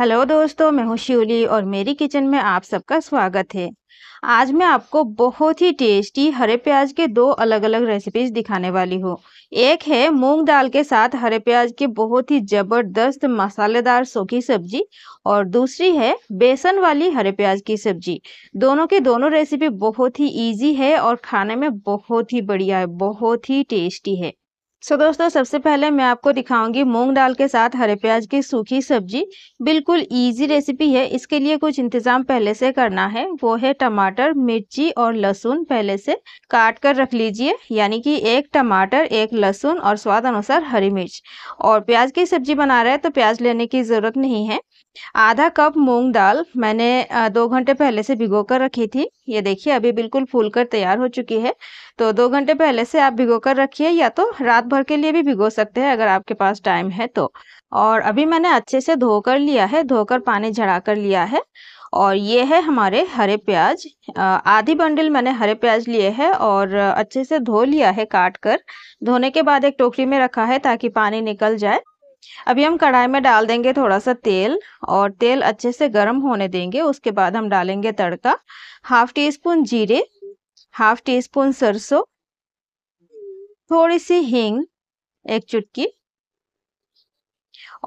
Hello दोस्तों मैं हूँ शिवली और मेरी किचन में आप सबका स्वागत है आज मैं आपको बहुत ही टेस्टी हरे प्याज के दो अलग अलग रेसिपीज दिखाने वाली हूँ एक है मूंग दाल के साथ हरे प्याज के बहुत ही जबरदस्त मसालेदार सूखी सब्जी और दूसरी है बेसन वाली हरे प्याज की सब्जी दोनों के दोनों रेसिपी बहुत ही इजी है और खाने में बहुत ही बढ़िया है बहुत ही टेस्टी है सो so, दोस्तों सबसे पहले मैं आपको दिखाऊंगी मूंग दाल के साथ हरे प्याज की सूखी सब्जी बिल्कुल इजी रेसिपी है इसके लिए कुछ इंतज़ाम पहले से करना है वो है टमाटर मिर्ची और लहसुन पहले से काट कर रख लीजिए यानी कि एक टमाटर एक लहसुन और स्वाद अनुसार हरी मिर्च और प्याज की सब्जी बना रहे हैं तो प्याज लेने की ज़रूरत नहीं है आधा कप मूंग दाल मैंने दो घंटे पहले से भिगो कर रखी थी ये देखिए अभी बिल्कुल फूल कर तैयार हो चुकी है तो दो घंटे पहले से आप भिगो कर रखिए या तो रात भर के लिए भी भिगो सकते हैं अगर आपके पास टाइम है तो और अभी मैंने अच्छे से धोकर लिया है धोकर पानी झड़ा कर लिया है और ये है हमारे हरे प्याज आधी बंडल मैंने हरे प्याज लिए हैं और अच्छे से धो लिया है काट कर धोने के बाद एक टोकरी में रखा है ताकि पानी निकल जाए अभी हम कढ़ाई में डाल देंगे थोड़ा सा तेल और तेल अच्छे से गर्म होने देंगे उसके बाद हम डालेंगे तड़का हाफ टी स्पून जीरे हाफ टी स्पून सरसों थोड़ी सी हींग एक चुटकी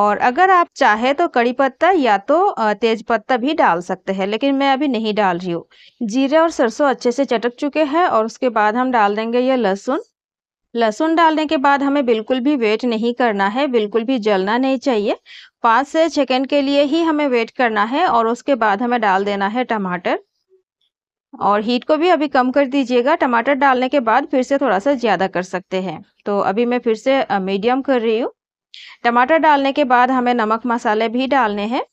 और अगर आप चाहे तो कड़ी पत्ता या तो तेज पत्ता भी डाल सकते हैं लेकिन मैं अभी नहीं डाल रही हूँ जीरा और सरसों अच्छे से चटक चुके हैं और उसके बाद हम डाल देंगे ये लहसुन लहसुन डालने के बाद हमें बिल्कुल भी वेट नहीं करना है बिल्कुल भी जलना नहीं चाहिए पाँच से सेकेंड के लिए ही हमें वेट करना है और उसके बाद हमें डाल देना है टमाटर और हीट को भी अभी कम कर दीजिएगा टमाटर डालने के बाद फिर से थोड़ा सा ज़्यादा कर सकते हैं तो अभी मैं फिर से मीडियम कर रही हूँ टमाटर डालने के बाद हमें नमक मसाले भी डालने हैं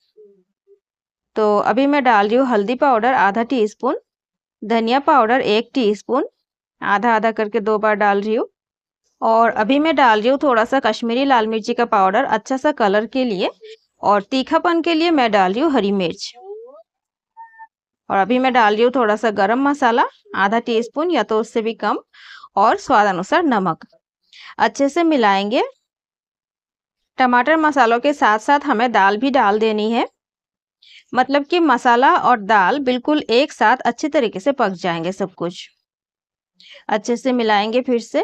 तो अभी मैं डाल रही हूँ हल्दी पाउडर आधा टी स्पून धनिया पाउडर एक टी स्पून आधा आधा करके दो बार डाल रही हूँ और अभी मैं डाल रही हूँ थोड़ा सा कश्मीरी लाल मिर्ची का पाउडर अच्छा सा कलर के लिए और तीखापन के लिए मैं डाल रही हूँ हरी मिर्च और अभी मैं डाल रही हूँ थोड़ा सा गरम मसाला आधा टीस्पून या तो उससे भी कम और स्वाद अनुसार नमक अच्छे से मिलाएंगे टमाटर मसालों के साथ साथ हमें दाल भी डाल देनी है मतलब कि मसाला और दाल बिल्कुल एक साथ अच्छे तरीके से पक जाएंगे सब कुछ अच्छे से मिलाएंगे फिर से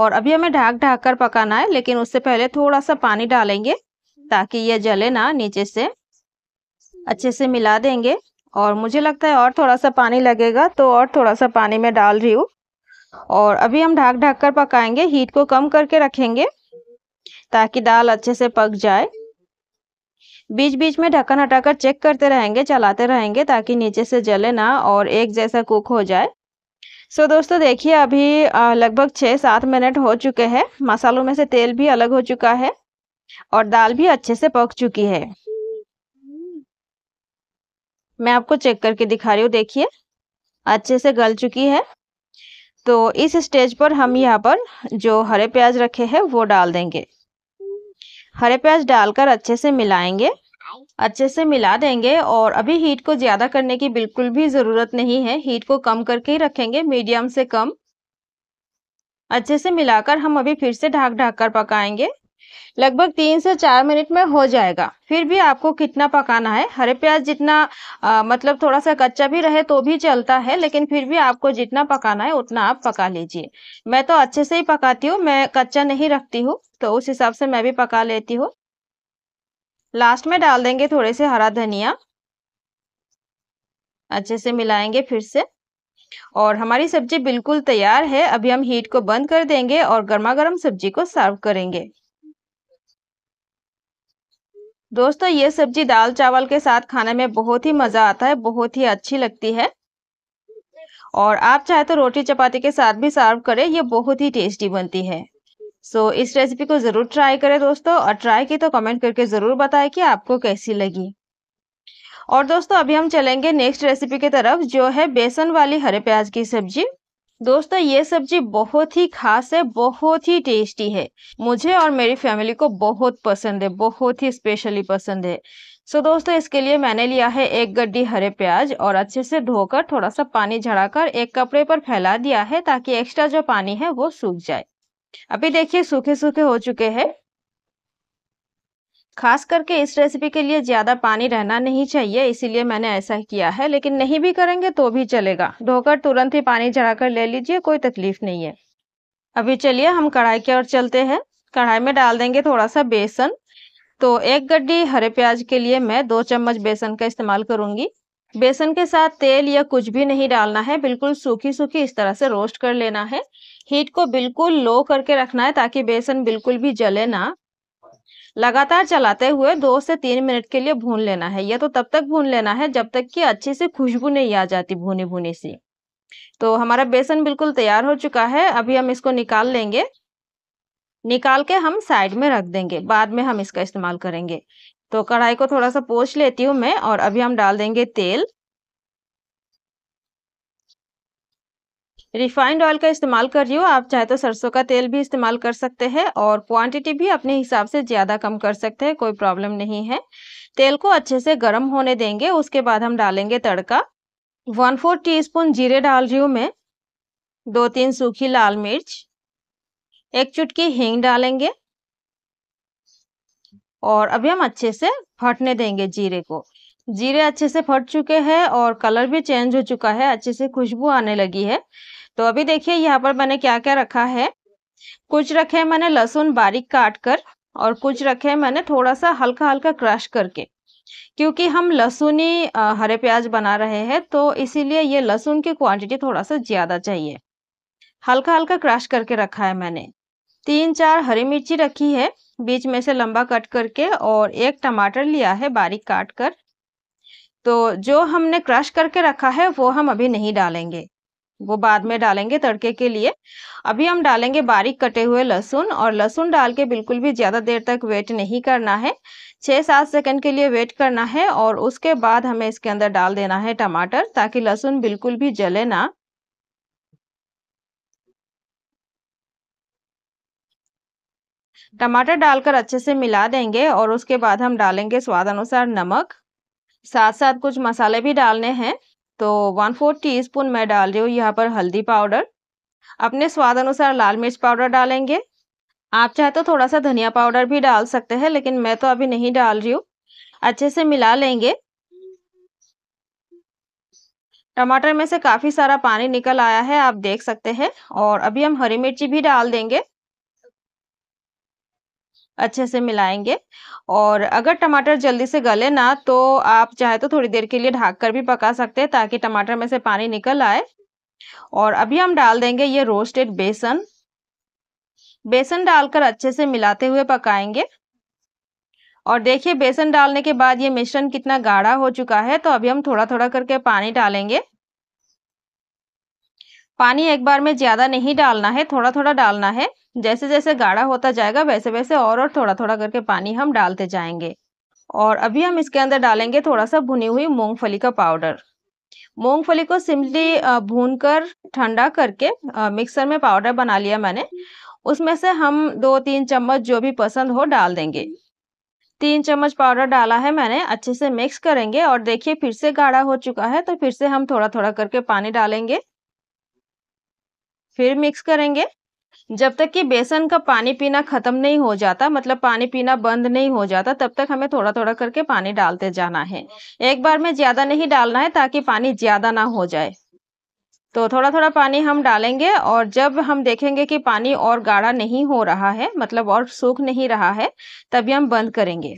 और अभी हमें ढाक ढाक कर पकाना है लेकिन उससे पहले थोड़ा सा पानी डालेंगे ताकि यह जले ना नीचे से अच्छे से मिला देंगे और मुझे लगता है और थोड़ा सा पानी लगेगा तो और थोड़ा सा पानी मैं डाल रही हूँ और अभी हम ढाक ढाक कर पकाएंगे हीट को कम करके रखेंगे ताकि दाल अच्छे से पक जाए बीच बीच में ढक्कन हटाकर चेक करते रहेंगे चलाते रहेंगे ताकि नीचे से जले ना और एक जैसा कुक हो जाए सो दोस्तों देखिए अभी लगभग छः सात मिनट हो चुके हैं मसालों में से तेल भी अलग हो चुका है और दाल भी अच्छे से पक चुकी है मैं आपको चेक करके दिखा रही हूँ देखिए अच्छे से गल चुकी है तो इस स्टेज पर हम यहाँ पर जो हरे प्याज रखे हैं वो डाल देंगे हरे प्याज डालकर अच्छे से मिलाएंगे अच्छे से मिला देंगे और अभी हीट को ज़्यादा करने की बिल्कुल भी ज़रूरत नहीं है हीट को कम करके ही रखेंगे मीडियम से कम अच्छे से मिलाकर हम अभी फिर से ढाक ढाक कर पकाएंगे लगभग तीन से चार मिनट में हो जाएगा फिर भी आपको कितना पकाना है हरे प्याज जितना आ, मतलब थोड़ा सा कच्चा भी रहे तो भी चलता है लेकिन फिर भी आपको जितना पकाना है उतना आप पका लीजिए मैं तो अच्छे से ही पकाती हूँ मैं कच्चा नहीं रखती हूँ तो उस हिसाब से मैं भी पका लेती हूँ लास्ट में डाल देंगे थोड़े से हरा धनिया अच्छे से मिलाएंगे फिर से और हमारी सब्जी बिल्कुल तैयार है अभी हम हीट को बंद कर देंगे और गर्मा गर्म सब्जी को सर्व करेंगे दोस्तों ये सब्जी दाल चावल के साथ खाने में बहुत ही मज़ा आता है बहुत ही अच्छी लगती है और आप चाहे तो रोटी चपाती के साथ भी सर्व करें ये बहुत ही टेस्टी बनती है सो so, इस रेसिपी को ज़रूर ट्राई करें दोस्तों और ट्राई की तो कमेंट करके ज़रूर बताएं कि आपको कैसी लगी और दोस्तों अभी हम चलेंगे नेक्स्ट रेसिपी की तरफ जो है बेसन वाली हरे प्याज की सब्जी दोस्तों ये सब्जी बहुत ही खास है बहुत ही टेस्टी है मुझे और मेरी फैमिली को बहुत पसंद है बहुत ही स्पेशली पसंद है सो so दोस्तों इसके लिए मैंने लिया है एक गड्डी हरे प्याज और अच्छे से धोकर थोड़ा सा पानी झड़ाकर एक कपड़े पर फैला दिया है ताकि एक्स्ट्रा जो पानी है वो सूख जाए अभी देखिए सूखे सूखे हो चुके हैं खास करके इस रेसिपी के लिए ज़्यादा पानी रहना नहीं चाहिए इसीलिए मैंने ऐसा किया है लेकिन नहीं भी करेंगे तो भी चलेगा धोकर तुरंत ही पानी चढ़ाकर ले लीजिए कोई तकलीफ नहीं है अभी चलिए हम कढ़ाई की ओर चलते हैं कढ़ाई में डाल देंगे थोड़ा सा बेसन तो एक गड्ढी हरे प्याज के लिए मैं दो चम्मच बेसन का इस्तेमाल करूँगी बेसन के साथ तेल या कुछ भी नहीं डालना है बिल्कुल सूखी सूखी इस तरह से रोस्ट कर लेना है हीट को बिल्कुल लो करके रखना है ताकि बेसन बिल्कुल भी जले ना लगातार चलाते हुए दो से तीन मिनट के लिए भून लेना है यह तो तब तक भून लेना है जब तक कि अच्छे से खुशबू नहीं आ जाती भुनी भुनी सी तो हमारा बेसन बिल्कुल तैयार हो चुका है अभी हम इसको निकाल लेंगे निकाल के हम साइड में रख देंगे बाद में हम इसका इस्तेमाल करेंगे तो कढ़ाई को थोड़ा सा पोछ लेती हूँ मैं और अभी हम डाल देंगे तेल रिफाइंड ऑयल का इस्तेमाल कर रही हो आप चाहे तो सरसों का तेल भी इस्तेमाल कर सकते हैं और क्वांटिटी भी अपने हिसाब से ज़्यादा कम कर सकते हैं कोई प्रॉब्लम नहीं है तेल को अच्छे से गर्म होने देंगे उसके बाद हम डालेंगे तड़का वन फोर टी जीरे डाल रही हूँ मैं दो तीन सूखी लाल मिर्च एक चुटकी हींग डालेंगे और अभी हम अच्छे से फटने देंगे जीरे को जीरे अच्छे से फट चुके हैं और कलर भी चेंज हो चुका है अच्छे से खुशबू आने लगी है तो अभी देखिए यहाँ पर मैंने क्या क्या रखा है कुछ रखे हैं मैंने लहसुन बारीक काट कर और कुछ रखे हैं मैंने थोड़ा सा हल्का हल्का क्रश करके क्योंकि हम लहसुनी हरे प्याज बना रहे हैं तो इसीलिए ये लहसुन की क्वांटिटी थोड़ा सा ज़्यादा चाहिए हल्का हल्का क्रश करके रखा है मैंने तीन चार हरी मिर्ची रखी है बीच में से लंबा कट करके और एक टमाटर लिया है बारीक काट कर तो जो हमने क्रश करके रखा है वो हम अभी नहीं डालेंगे वो बाद में डालेंगे तड़के के लिए अभी हम डालेंगे बारीक कटे हुए लहसुन और लहसुन डाल के बिल्कुल भी ज़्यादा देर तक वेट नहीं करना है छः सात सेकंड के लिए वेट करना है और उसके बाद हमें इसके अंदर डाल देना है टमाटर ताकि लहसुन बिल्कुल भी जले ना टमाटर डालकर अच्छे से मिला देंगे और उसके बाद हम डालेंगे स्वाद अनुसार नमक साथ साथ कुछ मसाले भी डालने हैं तो वन फोर्थ टी स्पून मैं डाल रही हूँ यहाँ पर हल्दी पाउडर अपने स्वाद अनुसार लाल मिर्च पाउडर डालेंगे आप चाहे तो थोड़ा सा धनिया पाउडर भी डाल सकते हैं लेकिन मैं तो अभी नहीं डाल रही हूँ अच्छे से मिला लेंगे टमाटर में से काफ़ी सारा पानी निकल आया है आप देख सकते हैं और अभी हम हरी मिर्ची भी डाल देंगे अच्छे से मिलाएंगे और अगर टमाटर जल्दी से गले ना तो आप चाहे तो थोड़ी देर के लिए ढाक कर भी पका सकते हैं ताकि टमाटर में से पानी निकल आए और अभी हम डाल देंगे ये रोस्टेड बेसन बेसन डालकर अच्छे से मिलाते हुए पकाएंगे और देखिए बेसन डालने के बाद ये मिश्रण कितना गाढ़ा हो चुका है तो अभी हम थोड़ा थोड़ा करके पानी डालेंगे पानी एक बार में ज़्यादा नहीं डालना है थोड़ा थोड़ा डालना है जैसे जैसे गाढ़ा होता जाएगा वैसे वैसे और और थोड़ा थोड़ा करके पानी हम डालते जाएंगे और अभी हम इसके अंदर डालेंगे थोड़ा सा भुनी हुई मूंगफली का पाउडर मूंगफली को सिंपली भूनकर ठंडा करके मिक्सर में पाउडर बना लिया मैंने उसमें से हम दो तीन चम्मच जो भी पसंद हो डाल देंगे तीन चम्मच पाउडर डाला है मैंने अच्छे से मिक्स करेंगे और देखिए फिर से गाढ़ा हो चुका है तो फिर से हम थोड़ा थोड़ा करके पानी डालेंगे फिर मिक्स करेंगे जब तक कि बेसन का पानी पीना खत्म नहीं हो जाता मतलब पानी पीना बंद नहीं हो जाता तब तक हमें थोड़ा थोड़ा करके पानी डालते जाना है एक बार में ज्यादा नहीं डालना है ताकि पानी ज्यादा ना हो जाए तो थोड़ा थोड़ा पानी हम डालेंगे और जब हम देखेंगे कि पानी और गाढ़ा नहीं हो रहा है मतलब और सूख नहीं रहा है तभी हम बंद करेंगे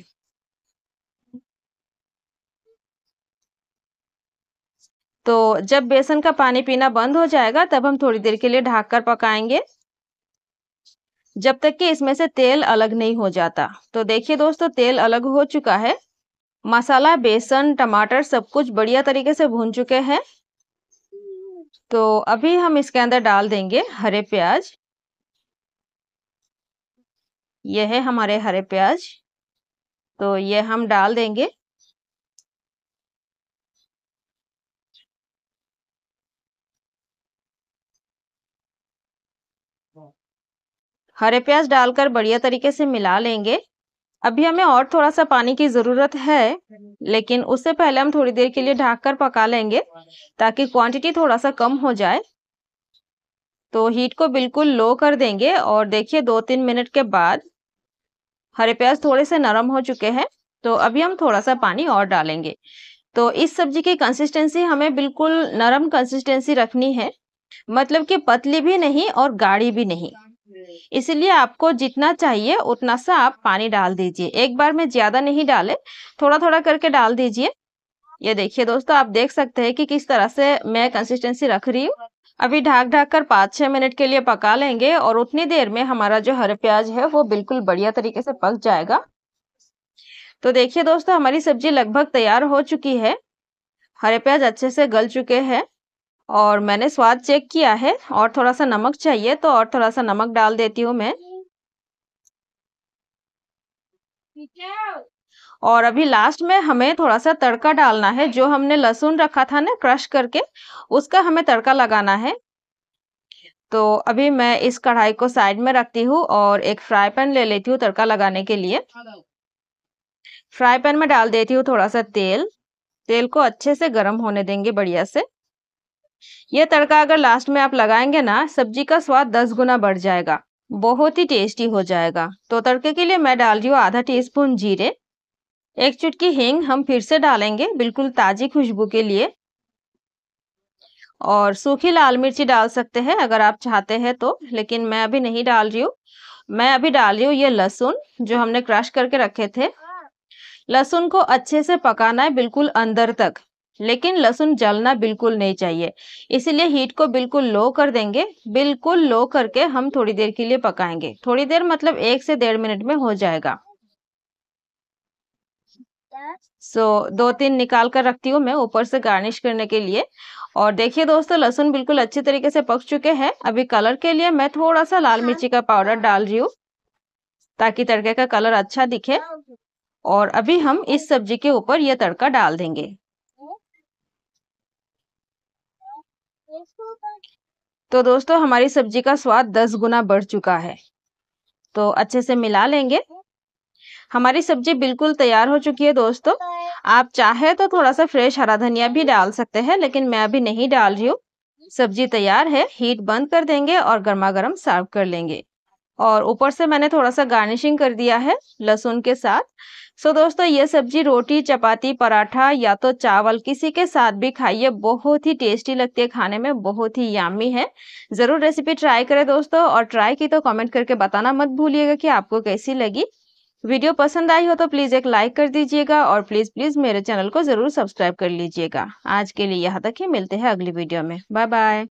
तो जब बेसन का पानी पीना बंद हो जाएगा तब हम थोड़ी देर के लिए ढाक कर पकाएंगे जब तक कि इसमें से तेल अलग नहीं हो जाता तो देखिए दोस्तों तेल अलग हो चुका है मसाला बेसन टमाटर सब कुछ बढ़िया तरीके से भून चुके हैं तो अभी हम इसके अंदर डाल देंगे हरे प्याज यह है हमारे हरे प्याज तो यह हम डाल देंगे हरे प्याज डालकर बढ़िया तरीके से मिला लेंगे अभी हमें और थोड़ा सा पानी की जरूरत है लेकिन उससे पहले हम थोड़ी देर के लिए ढाक कर पका लेंगे ताकि क्वांटिटी थोड़ा सा कम हो जाए तो हीट को बिल्कुल लो कर देंगे और देखिए दो तीन मिनट के बाद हरे प्याज थोड़े से नरम हो चुके हैं तो अभी हम थोड़ा सा पानी और डालेंगे तो इस सब्जी की कंसिस्टेंसी हमें बिल्कुल नरम कंसिस्टेंसी रखनी है मतलब कि पतली भी नहीं और गाढ़ी भी नहीं इसलिए आपको जितना चाहिए उतना सा आप पानी डाल दीजिए एक बार में ज़्यादा नहीं डाले थोड़ा थोड़ा करके डाल दीजिए ये देखिए दोस्तों आप देख सकते हैं कि किस तरह से मैं कंसिस्टेंसी रख रही हूँ अभी ढाक ढाक कर पाँच छः मिनट के लिए पका लेंगे और उतनी देर में हमारा जो हरे प्याज है वो बिल्कुल बढ़िया तरीके से पक जाएगा तो देखिए दोस्तों हमारी सब्जी लगभग तैयार हो चुकी है हरे प्याज अच्छे से गल चुके हैं और मैंने स्वाद चेक किया है और थोड़ा सा नमक चाहिए तो और थोड़ा सा नमक डाल देती हूँ मैं और अभी लास्ट में हमें थोड़ा सा तड़का डालना है जो हमने लहसुन रखा था ना क्रश करके उसका हमें तड़का लगाना है तो अभी मैं इस कढ़ाई को साइड में रखती हूँ और एक फ्राई पैन ले लेती हूँ तड़का लगाने के लिए फ्राई पैन में डाल देती हूँ थोड़ा सा तेल तेल को अच्छे से गर्म होने देंगे बढ़िया से ये तड़का अगर लास्ट में आप लगाएंगे ना सब्जी का स्वाद दस गुना बढ़ जाएगा बहुत ही टेस्टी हो जाएगा तो तड़के के लिए मैं डाल रही हूँ आधा टी स्पून जीरे एक चुटकी हींग हम फिर से डालेंगे बिल्कुल ताजी खुशबू के लिए और सूखी लाल मिर्ची डाल सकते हैं अगर आप चाहते हैं तो लेकिन मैं अभी नहीं डाल रही हूँ मैं अभी डाल रही हूँ ये लहसुन जो हमने क्रश करके रखे थे लहसुन को अच्छे से पकाना है बिल्कुल अंदर तक लेकिन लहसुन जलना बिल्कुल नहीं चाहिए इसीलिए हीट को बिल्कुल लो कर देंगे बिल्कुल लो करके हम थोड़ी देर के लिए पकाएंगे थोड़ी देर मतलब एक से डेढ़ मिनट में हो जाएगा सो so, दो तीन निकाल कर रखती हूँ मैं ऊपर से गार्निश करने के लिए और देखिए दोस्तों लहसुन बिल्कुल अच्छे तरीके से पक चुके हैं अभी कलर के लिए मैं थोड़ा सा लाल हाँ। मिर्ची का पाउडर डाल रही हूँ ताकि तड़के का कलर अच्छा दिखे और अभी हम इस सब्जी के ऊपर यह तड़का डाल देंगे तो दोस्तों हमारी सब्जी का स्वाद दस गुना बढ़ चुका है तो अच्छे से मिला लेंगे हमारी सब्जी बिल्कुल तैयार हो चुकी है दोस्तों आप चाहे तो थोड़ा सा फ्रेश हरा धनिया भी डाल सकते हैं लेकिन मैं अभी नहीं डाल रही हूँ सब्जी तैयार है हीट बंद कर देंगे और गर्मा गर्म सर्व कर लेंगे और ऊपर से मैंने थोड़ा सा गार्निशिंग कर दिया है लहसुन के साथ सो so, दोस्तों ये सब्जी रोटी चपाती पराठा या तो चावल किसी के साथ भी खाइए बहुत ही टेस्टी लगती है खाने में बहुत ही यामी है ज़रूर रेसिपी ट्राई करें दोस्तों और ट्राई की तो कमेंट करके बताना मत भूलिएगा कि आपको कैसी लगी वीडियो पसंद आई हो तो प्लीज़ एक लाइक कर दीजिएगा और प्लीज़ प्लीज़ मेरे चैनल को ज़रूर सब्सक्राइब कर लीजिएगा आज के लिए यहाँ तक ही मिलते हैं अगली वीडियो में बाय बाय